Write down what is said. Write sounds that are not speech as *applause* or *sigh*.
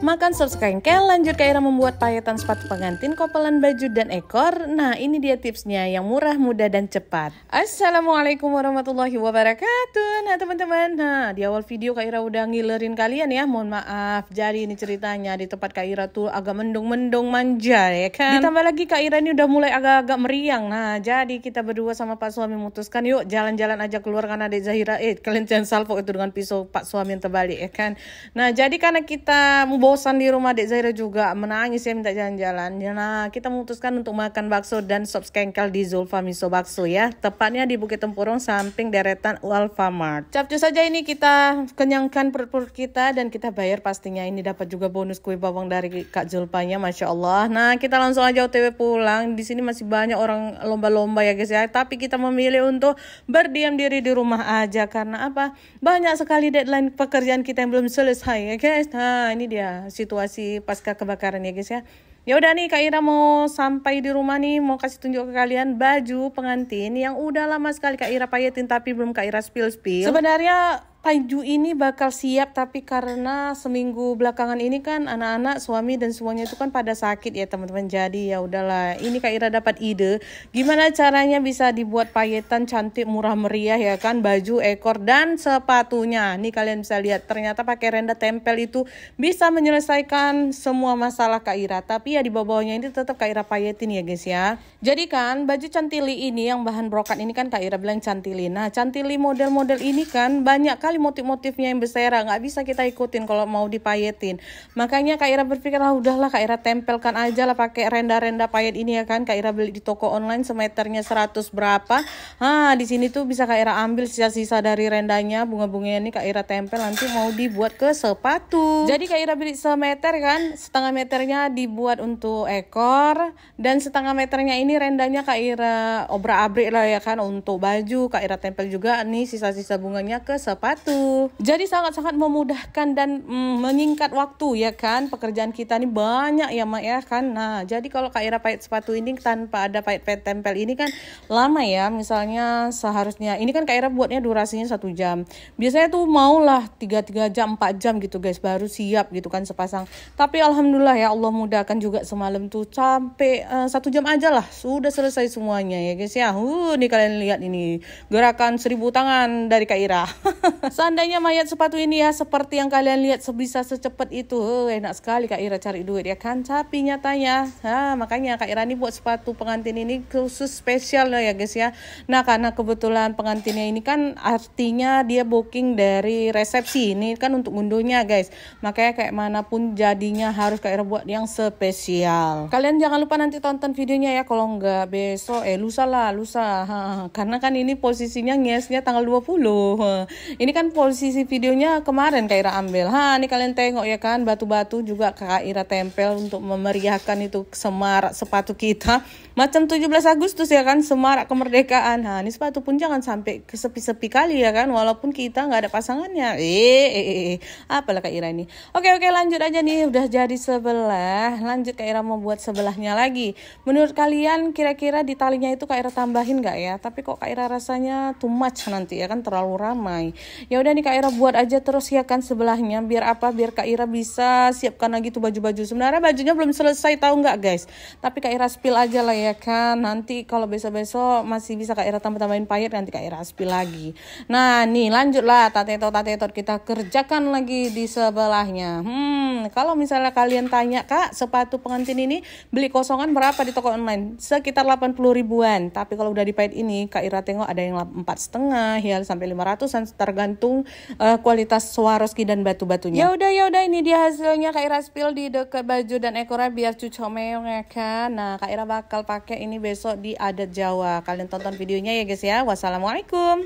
makan saus kengkel, lanjut ke era membuat payetan sepatu pengantin, kopelan baju dan ekor. Nah, ini dia tipsnya yang murah, mudah dan cepat. Assalamualaikum warahmatullahi wabarakatuh. Nah, teman-teman, nah di awal video Kak Ira udah ngilerin kalian ya. Mohon maaf, jadi ini ceritanya di tempat Kak Ira tuh agak mendung-mendung manja ya kan. Ditambah lagi Kak Ira ini udah mulai agak-agak meriang. Nah, jadi kita berdua sama Pak Suami memutuskan yuk jalan-jalan aja keluar karena ada Zahira eh kalian jangan salvo itu dengan pisau Pak Suami yang terbalik ya kan. Nah, jadi karena kita mau bosan di rumah Dek Zaira juga menangis ya minta jalan-jalan. Ya, nah, kita memutuskan untuk makan bakso dan sop skengkel di Zulfa Miso Bakso ya. Tepatnya di Bukit Tempurung samping deretan Alfamart. Capcus saja ini kita kenyangkan perut-perut kita dan kita bayar pastinya. Ini dapat juga bonus kue bawang dari Kak Zulfanya, Masya Allah. Nah, kita langsung aja OTW pulang. Di sini masih banyak orang lomba-lomba ya guys ya. Tapi kita memilih untuk berdiam diri di rumah aja. Karena apa? Banyak sekali deadline pekerjaan kita yang belum selesai ya guys. Nah, ini dia situasi pasca kebakaran ya guys ya. Ya udah nih Kak Ira mau sampai di rumah nih mau kasih tunjuk ke kalian baju pengantin yang udah lama sekali Kak Ira payetin tapi belum Kak Ira spill spill. Sebenarnya Kaiju ini bakal siap tapi karena seminggu belakangan ini kan anak-anak suami dan semuanya itu kan pada sakit ya teman-teman jadi ya udahlah ini Kak Ira dapat ide gimana caranya bisa dibuat payetan cantik murah meriah ya kan baju ekor dan sepatunya nih kalian bisa lihat ternyata pakai renda tempel itu bisa menyelesaikan semua masalah Kak Ira tapi ya di bawahnya ini tetap Kak Ira payetin ya guys ya jadi kan baju cantili ini yang bahan brokat ini kan Kak Ira bilang cantili nah cantili model-model ini kan banyak kan sekali motif-motifnya yang bersera nggak bisa kita ikutin kalau mau dipayetin makanya Kak Ira berpikir lah udahlah Kak Ira tempelkan aja lah pakai renda-renda payet ini ya kan Kak Ira beli di toko online semeternya 100 berapa ah di sini tuh bisa Kak Ira ambil sisa-sisa dari rendanya bunga-bunganya ini Kak Ira tempel nanti mau dibuat ke sepatu jadi Kak Ira beli semeter kan setengah meternya dibuat untuk ekor dan setengah meternya ini rendanya Kak Ira obra abrik lah ya kan untuk baju Kak Ira tempel juga nih sisa-sisa bunganya ke sepatu satu. Jadi sangat-sangat memudahkan dan mm, menyingkat waktu ya kan. Pekerjaan kita ini banyak ya Mak ya kan. Nah, jadi kalau Kak Ira pahit sepatu ini tanpa ada pahit-pahit tempel ini kan lama ya. Misalnya seharusnya ini kan Kak Ira buatnya durasinya satu jam. Biasanya tuh maulah 3-3 jam, 4 jam gitu guys baru siap gitu kan sepasang. Tapi alhamdulillah ya Allah mudahkan juga semalam tuh sampai uh, satu jam aja lah sudah selesai semuanya ya guys ya. Uh, nih kalian lihat ini gerakan seribu tangan dari Kak Ira. *laughs* Seandainya mayat sepatu ini ya seperti yang kalian lihat sebisa secepat itu. Oh, enak sekali Kak Ira cari duit ya kan. Tapi nyatanya, ha, ah, makanya Kak Ira ini buat sepatu pengantin ini khusus spesial loh ya guys ya. Nah karena kebetulan pengantinnya ini kan artinya dia booking dari resepsi. Ini kan untuk mundurnya guys. Makanya kayak manapun jadinya harus Kak Ira buat yang spesial. Kalian jangan lupa nanti tonton videonya ya. Kalau nggak besok, eh lusa lah lusa. Ha, karena kan ini posisinya ngesnya tanggal 20. Ini kan kan posisi videonya kemarin Kak Ira ambil. Ha, ini kalian tengok ya kan batu-batu juga Kak Ira tempel untuk memeriahkan itu semarak sepatu kita. Macam 17 Agustus ya kan semarak kemerdekaan. Ha, ini sepatu pun jangan sampai kesepi-sepi kali ya kan walaupun kita nggak ada pasangannya. Eh, eh, eh, eh, apalah Kak Ira ini. Oke, oke lanjut aja nih udah jadi sebelah. Lanjut Kak Ira mau buat sebelahnya lagi. Menurut kalian kira-kira di talinya itu Kak Ira tambahin nggak ya? Tapi kok Kak Ira rasanya too much nanti ya kan terlalu ramai ya udah nih Kak Ira buat aja terus ya kan sebelahnya biar apa biar Kak Ira bisa siapkan lagi tuh baju-baju sebenarnya bajunya belum selesai tahu nggak guys tapi Kak Ira spill aja lah ya kan nanti kalau besok-besok masih bisa Kak Ira tambah-tambahin payet nanti Kak Ira spill lagi nah nih lanjutlah tatetot tot kita kerjakan lagi di sebelahnya hmm kalau misalnya kalian tanya Kak sepatu pengantin ini beli kosongan berapa di toko online sekitar 80 ribuan tapi kalau udah dipahit ini Kak Ira tengok ada yang empat setengah ya sampai 500an tergantung tergantung uh, kualitas Swarovski dan batu-batunya. Ya udah ya udah ini dia hasilnya Kak Ira spill di dekat baju dan ekornya biar cucu meong ya kan. Nah, Kak Ira bakal pakai ini besok di adat Jawa. Kalian tonton videonya ya guys ya. Wassalamualaikum.